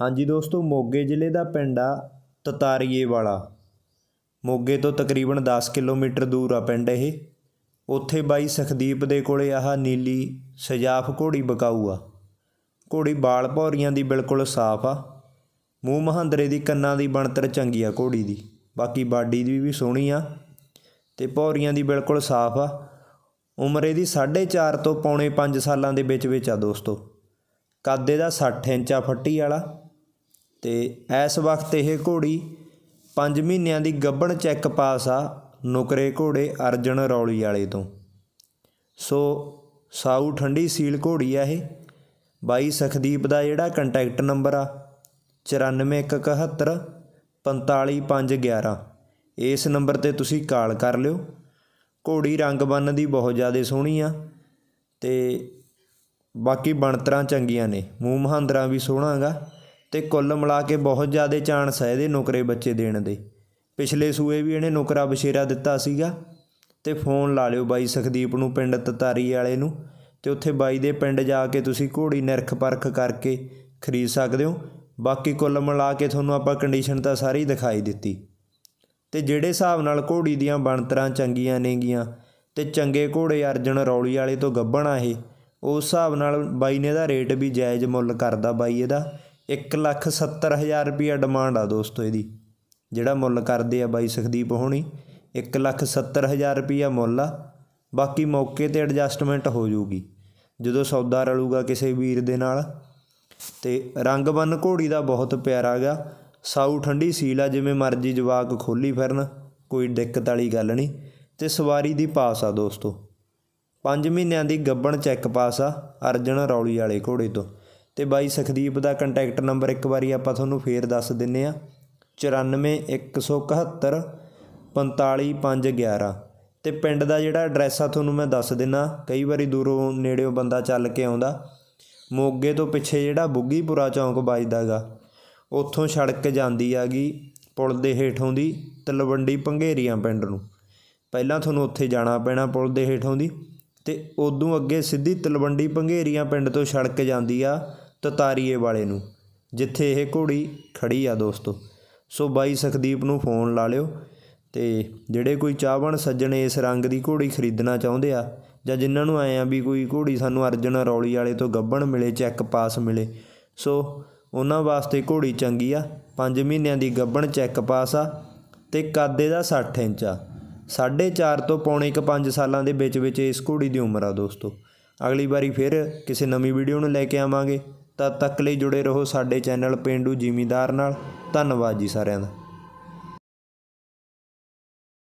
ਹਾਂਜੀ ਦੋਸਤੋ ਮੋਗੇ ਜ਼ਿਲ੍ਹੇ ਦਾ ਪਿੰਡ ਆ ਤਤਾਰੀਏ ਵਾਲਾ ਮੋਗੇ ਤੋਂ ਤਕਰੀਬਨ 10 ਕਿਲੋਮੀਟਰ ਦੂਰ ਆ ਪਿੰਡ ਇਹ ਉੱਥੇ ਬਾਈ ਸਖਦੀਪ ਦੇ ਕੋਲੇ ਆਹ ਨੀਲੀ ਸਜਾਫ ਘੋੜੀ ਬਕਾਊ ਆ ਘੋੜੀ ਬਾਲ ਪੌਰੀਆਂ ਦੀ ਬਿਲਕੁਲ ਸਾਫ਼ ਆ ਮੂੰਹ ਮਹੰਦਰੇ ਦੀ ਕੰਨਾਂ ਦੀ ਬਣਤਰ ਚੰਗੀ ਆ ਘੋੜੀ ਦੀ ਬਾਕੀ ਬਾਡੀ ਦੀ ਵੀ ਸੋਹਣੀ ਆ ਤੇ ਪੌਰੀਆਂ ਦੀ ਬਿਲਕੁਲ ਸਾਫ਼ ਆ ਉਮਰ ਇਹਦੀ 4.5 ਤੋਂ ਪੌਣੇ 5 ਸਾਲਾਂ ਦੇ ਵਿੱਚ ਵਿੱਚ ਆ ਦੋਸਤੋ ਕਾਦੇ ਦਾ 60 ਇੰਚਾ ਫੱਟੀ ਵਾਲਾ ਤੇ ਇਸ ਵਕਤ ਇਹ ਘੋੜੀ 5 ਮਹੀਨਿਆਂ ਦੀ ਗੱਭਣ ਚੈੱਕ ਪਾਸ ਆ ਨੁਕਰੇ ਘੋੜੇ ਅਰਜਨ ਰੌਲੀ ਵਾਲੇ ਤੋਂ ਸੋ ਸਾਊ ਠੰਡੀ ਸੀਲ ਘੋੜੀ ਆ ਇਹ ਬਾਈ ਸਖਦੀਪ ਦਾ ਜਿਹੜਾ ਕੰਟੈਕਟ ਨੰਬਰ ਆ 9471 45511 ਇਸ ਨੰਬਰ ਤੇ ਤੁਸੀਂ ਕਾਲ ਕਰ ਲਿਓ ਘੋੜੀ ਰੰਗ ਬੰਨ ਦੀ ਬਹੁਤ ਜ਼ਿਆਦਾ ਸੋਹਣੀ ਆ ਤੇ ਬਾਕੀ ਬਣਤਰਾਂ ਚੰਗੀਆਂ ਨੇ ਮੂੰਹ ਮਹਾਂਦਰਾ ਵੀ ਸੋਹਣਾਗਾ ਤੇ ਕੁੱਲ ਮਿਲਾ ਕੇ ਬਹੁਤ ਜ਼ਿਆਦਾ ਚਾਂਸ ਹੈ ਇਹਦੇ ਨੁਕਰੇ ਬੱਚੇ ਦੇਣ ਦੇ ਪਿਛਲੇ ਸੂਏ ਵੀ ਇਹਨੇ ਨੁਕਰਾ ਬਸ਼ੇਰਾ ਦਿੱਤਾ ਸੀਗਾ ਤੇ ਫੋਨ ਲਾ ਲਿਓ ਬਾਈ ਸਖਦੀਪ ਨੂੰ ਪਿੰਡ ਤਤਾਰੀ ਵਾਲੇ ਨੂੰ ਤੇ ਉੱਥੇ ਬਾਈ ਦੇ ਪਿੰਡ ਜਾ ਕੇ ਤੁਸੀਂ ਘੋੜੀ ਨਿਰਖ ਪਰਖ ਕਰਕੇ ਖਰੀਦ ਸਕਦੇ ਹੋ ਬਾਕੀ ਕੁੱਲ ਮਿਲਾ ਕੇ ਤੁਹਾਨੂੰ ਆਪਾਂ ਕੰਡੀਸ਼ਨ ਤਾਂ ਸਾਰੀ ਦਿਖਾਈ ਦਿੱਤੀ ਤੇ ਜਿਹੜੇ ਹਿਸਾਬ ਨਾਲ ਘੋੜੀ ਦੀਆਂ ਬਣਤਰਾਂ ਚੰਗੀਆਂ ਨੇਗੀਆਂ ਤੇ ਚੰਗੇ ਘੋੜੇ ਅਰਜਨ ਰੌਲੀ ਵਾਲੇ ਤੋਂ ਗੱਭਣਾ ਇਹ ਉਸ ਹਿਸਾਬ ਨਾਲ ਬਾਈ ਨੇ ਦਾ ਰੇਟ ਵੀ ਜਾਇਜ਼ ਮੁੱਲ ਕਰਦਾ ਬਾਈ ਇਹਦਾ 1 ਲੱਖ 70 ਹਜ਼ਾਰ ਰੁਪਿਆ ਡਿਮਾਂਡ ਆ ਦੋਸਤੋ ਇਹਦੀ ਜਿਹੜਾ ਮੁੱਲ ਕਰਦੇ ਆ ਬਾਈ ਸੁਖਦੀਪ ਹੋਣੀ 1 ਲੱਖ 70 ਹਜ਼ਾਰ ਰੁਪਿਆ ਮੁੱਲ ਆ ਬਾਕੀ ਮੌਕੇ ਤੇ ਐਡਜਸਟਮੈਂਟ ਹੋ ਜੂਗੀ ਜਦੋਂ ਸੌਦਾ ਰਲੂਗਾ ਕਿਸੇ ਵੀਰ ਦੇ ਨਾਲ ਤੇ ਰੰਗ ਬੰਨ ਘੋੜੀ ਦਾ ਬਹੁਤ ਪਿਆਰਾ ਗਾ ਸਾਊ ਠੰਡੀ ਸੀਲ ਆ ਜਿਵੇਂ ਮਰਜ਼ੀ ਜਵਾਕ ਖੋਲੀ ਫਿਰਨ ਕੋਈ ਦਿੱਕਤ ਵਾਲੀ ਗੱਲ ਨਹੀਂ ਤੇ ਸਵਾਰੀ ਦੀ ਪਾਸ ਆ ਦੋਸਤੋ 5 ਮਹੀਨਿਆਂ ਦੀ ਗੱਬਣ ਚੈੱਕ ਪਾਸ ਆ ਅਰਜਨ ਰੌਲੀ ਵਾਲੇ ਘੋੜੇ ਤੋਂ ਤੇ ਬਾਈ ਸਖਦੀਪ ਦਾ ਕੰਟੈਕਟ ਨੰਬਰ ਇੱਕ ਵਾਰੀ ਆਪਾਂ ਤੁਹਾਨੂੰ ਫੇਰ ਦੱਸ ਦਿੰਨੇ ਆ 94171 45511 ਤੇ ਪਿੰਡ ਦਾ ਜਿਹੜਾ ਐਡਰੈਸ ਆ ਤੁਹਾਨੂੰ ਮੈਂ ਦੱਸ ਦਿੰਨਾ ਕਈ ਵਾਰੀ ਦੂਰੋਂ ਨੇੜਿਓਂ ਬੰਦਾ ਚੱਲ ਕੇ ਆਉਂਦਾ ਮੋਗੇ ਤੋਂ ਪਿੱਛੇ ਜਿਹੜਾ ਬੁੱਗੀਪੁਰਾ ਚੌਂਕ ਵੱਜਦਾਗਾ ਉੱਥੋਂ ਛੜਕ ਜਾਂਦੀ ਆਗੀ ਪੁਲ ਦੇ ਹੇਠੋਂ ਦੀ ਤਲਵੰਡੀ ਪੰਘੇਰੀਆਂ ਪਿੰਡ ਨੂੰ ਪਹਿਲਾਂ ਤੁਹਾਨੂੰ ਉੱਥੇ ਜਾਣਾ ਪੈਣਾ ਪੁਲ ਦੇ ਹੇਠੋਂ ਦੀ ਤੇ ਉਦੋਂ ਅੱਗੇ ਸਿੱਧੀ ਤਲਵੰਡੀ ਪੰਘੇਰੀਆਂ ਪਿੰਡ ਤੋਂ ਛੜਕ ਜਾਂਦੀ ਆ ਤਤਾਰੀਏ ਵਾਲੇ ਨੂੰ ਜਿੱਥੇ ਇਹ ਘੋੜੀ ਖੜੀ ਆ ਦੋਸਤੋ ਸੋ ਬਾਈ ਸਖਦੀਪ ਨੂੰ ਫੋਨ ਲਾ ਲਿਓ ਤੇ ਜਿਹੜੇ ਕੋਈ ਚਾਹਵਣ ਸੱਜਣ ਇਸ ਰੰਗ ਦੀ ਘੋੜੀ ਖਰੀਦਣਾ ਚਾਹੁੰਦੇ ਆ ਜਾਂ ਜਿਨ੍ਹਾਂ ਨੂੰ ਆਏ ਆ ਵੀ ਕੋਈ ਘੋੜੀ ਸਾਨੂੰ ਅਰਜਨ ਰੌਲੀ ਵਾਲੇ ਤੋਂ ਗੱਬਣ ਮਿਲੇ ਚੈੱਕ ਪਾਸ ਮਿਲੇ ਸੋ ਉਹਨਾਂ ਵਾਸਤੇ ਘੋੜੀ ਚੰਗੀ ਆ 5 ਮਹੀਨਿਆਂ ਦੀ ਗੱਬਣ ਚੈੱਕ ਪਾਸ ਆ ਤੇ ਕਾਦੇ ਦਾ 60 ਇੰਚ ਆ 4.5 ਤੋਂ ਪੌਣੇ 1.5 ਸਾਲਾਂ ਦੇ ਵਿੱਚ ਵਿੱਚ ਇਸ ਘੋੜੀ ਦੀ ਉਮਰ ਆ ਦੋਸਤੋ ਅਗਲੀ ਵਾਰੀ ਫਿਰ ਕਿਸੇ ਨਵੀਂ ਵੀਡੀਓ ਨੂੰ ਲੈ ਕੇ ਆਵਾਂਗੇ ਤਦ ਤੱਕ ਲਈ ਜੁੜੇ ਰਹੋ ਸਾਡੇ ਚੈਨਲ ਪਿੰਡੂ ਜ਼ਿਮੀਦਾਰ ਨਾਲ ਧੰਨਵਾਦ ਜੀ ਸਾਰਿਆਂ ਦਾ